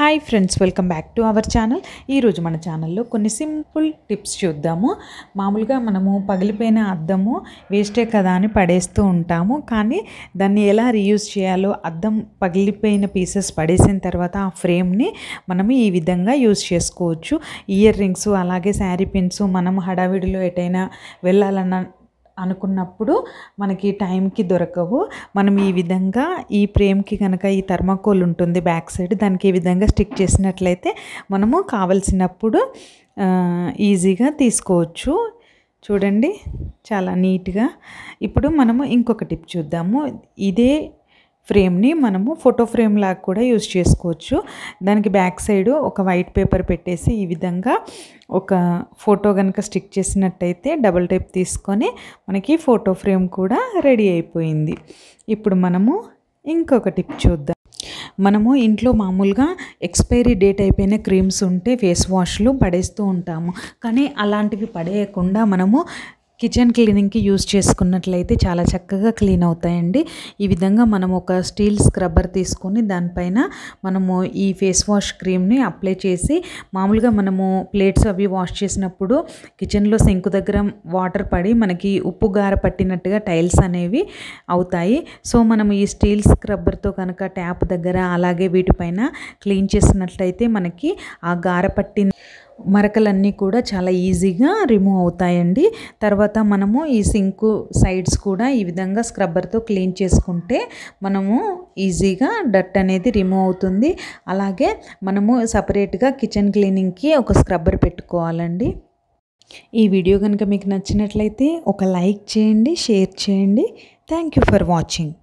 hi friends welcome back to our channel ఈరోజు మన ఛానల్లో కొన్ని సింపుల్ టిప్స్ చూద్దాము మామూలుగా మనము పగిలిపోయిన అద్దము వేస్టే కదా అని పడేస్తూ ఉంటాము కానీ దాన్ని ఎలా రీయూజ్ చేయాలో అద్దం పగిలిపోయిన పీసెస్ పడేసిన తర్వాత ఆ ఫ్రేమ్ని మనము ఈ విధంగా యూజ్ చేసుకోవచ్చు ఇయర్ రింగ్స్ అలాగే శారీ పిన్స్ మనం హడావిడిలో ఎటైనా వెళ్ళాలన్న అనుకున్నప్పుడు మనకి టైంకి దొరకవు మనం ఈ విధంగా ఈ ఫ్రేమ్కి కనుక ఈ థర్మాకోల్ ఉంటుంది బ్యాక్ సైడ్ దానికి ఈ విధంగా స్టిక్ చేసినట్లయితే మనము కావలసినప్పుడు ఈజీగా తీసుకోవచ్చు చూడండి చాలా నీట్గా ఇప్పుడు మనము ఇంకొక టిప్ చూద్దాము ఇదే ఫ్రేమ్ని మనము ఫోటో ఫ్రేమ్ లాగా కూడా యూజ్ చేసుకోవచ్చు దానికి బ్యాక్ సైడ్ ఒక వైట్ పేపర్ పెట్టేసి ఈ విధంగా ఒక ఫోటో కనుక స్టిక్ చేసినట్టయితే డబుల్ టైప్ తీసుకొని మనకి ఫోటో ఫ్రేమ్ కూడా రెడీ అయిపోయింది ఇప్పుడు మనము ఇంకొక టిప్ చూద్దాం మనము ఇంట్లో మామూలుగా ఎక్స్పైరీ డేట్ అయిపోయిన క్రీమ్స్ ఉంటే ఫేస్ వాష్లు పడేస్తూ ఉంటాము కానీ అలాంటివి పడేయకుండా మనము కిచెన్ క్లీనింగ్కి యూస్ చేసుకున్నట్లయితే చాలా చక్కగా క్లీన్ అవుతాయండి ఈ విధంగా మనం ఒక స్టీల్ స్క్రబ్బర్ తీసుకొని దానిపైన మనము ఈ ఫేస్ వాష్ క్రీమ్ని అప్లై చేసి మామూలుగా మనము ప్లేట్స్ అవి వాష్ చేసినప్పుడు కిచెన్లో సింకు దగ్గర వాటర్ పడి మనకి ఉప్పు గార పట్టినట్టుగా టైల్స్ అనేవి అవుతాయి సో మనం ఈ స్టీల్ స్క్రబ్బర్తో కనుక ట్యాప్ దగ్గర అలాగే వీటిపైన క్లీన్ చేసినట్లయితే మనకి ఆ గార పట్టిన మరకలన్నీ కూడా చాలా ఈజీగా రిమూవ్ అవుతాయండి తర్వాత మనము ఈ సింక్ సైడ్స్ కూడా ఈ విధంగా స్క్రబ్బర్తో క్లీన్ చేసుకుంటే మనము ఈజీగా డట్ అనేది రిమూవ్ అవుతుంది అలాగే మనము సపరేట్గా కిచెన్ క్లీనింగ్కి ఒక స్క్రబ్బర్ పెట్టుకోవాలండి ఈ వీడియో కనుక మీకు నచ్చినట్లయితే ఒక లైక్ చేయండి షేర్ చేయండి థ్యాంక్ యూ ఫర్ వాచింగ్